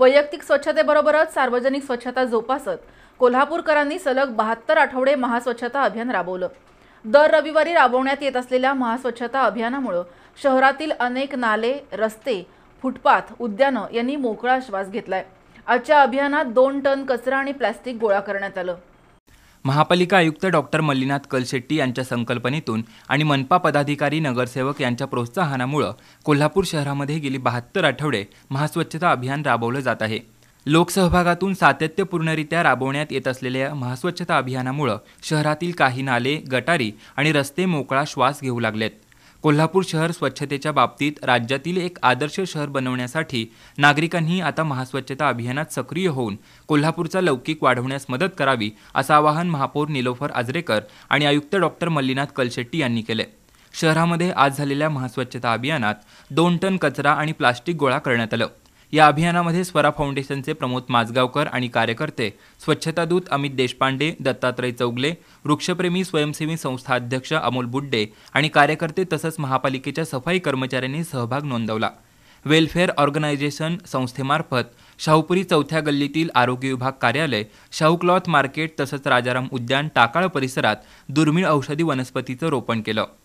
वैयक्तिक स्वच्छतेबरोबरच सार्वजनिक स्वच्छता जोपासत कोल्हापूरकरांनी सलग बहात्तर आठवडे महास्वच्छता अभियान राबवलं दर रविवारी राबवण्यात येत असलेल्या महास्वच्छता अभियानामुळं शहरातील अनेक नाले रस्ते फुटपाथ उद्यानं यांनी मोकळा श्वास घेतलाय आजच्या अभियानात दोन टन कचरा आणि प्लॅस्टिक गोळा करण्यात आलं महापालिका आयुक्त डॉक्टर मल्लीनाथ कलशेट्टी यांच्या संकल्पनेतून आणि मनपा पदाधिकारी नगरसेवक यांच्या प्रोत्साहनामुळं कोल्हापूर शहरामध्ये गेली बहात्तर आठवडे महास्वच्छता अभियान राबवलं जात आहे लोकसहभागातून सातत्यपूर्णरित्या राबवण्यात येत असलेल्या महास्वच्छता अभियानामुळं शहरातील काही नाले गटारी आणि रस्ते मोकळा श्वास घेऊ लागलेत कोल्हापूर शहर स्वच्छतेच्या बाबतीत राज्यातील एक आदर्श शहर बनवण्यासाठी नागरिकांनी आता महास्वच्छता अभियानात सक्रिय होऊन कोल्हापूरचा लौकिक वाढवण्यास मदत करावी असं आवाहन महापौर निलोफर आजरेकर आणि आयुक्त डॉक्टर मल्लीनाथ कलशेट्टी यांनी केले शहरामध्ये आज झालेल्या महास्वच्छता अभियानात दोन टन कचरा आणि प्लास्टिक गोळा करण्यात आलं या अभियानामध्ये स्वरा फाउंडेशनचे प्रमोद माजगावकर आणि कार्यकर्ते स्वच्छतादूत अमित देशपांडे दत्तात्रय चौगले वृक्षप्रेमी स्वयंसेवी संस्था अध्यक्ष अमोल बुड्डे आणि कार्यकर्ते तसंच महापालिकेच्या सफाई कर्मचाऱ्यांनी सहभाग नोंदवला वेलफेअर ऑर्गनायझेशन संस्थेमार्फत शाहूपुरी चौथ्या गल्लीतील आरोग्य विभाग कार्यालय शाहू क्लॉथ मार्केट तसंच राजाराम उद्यान टाकाळ परिसरात दुर्मिळ औषधी वनस्पतीचं रोपण केलं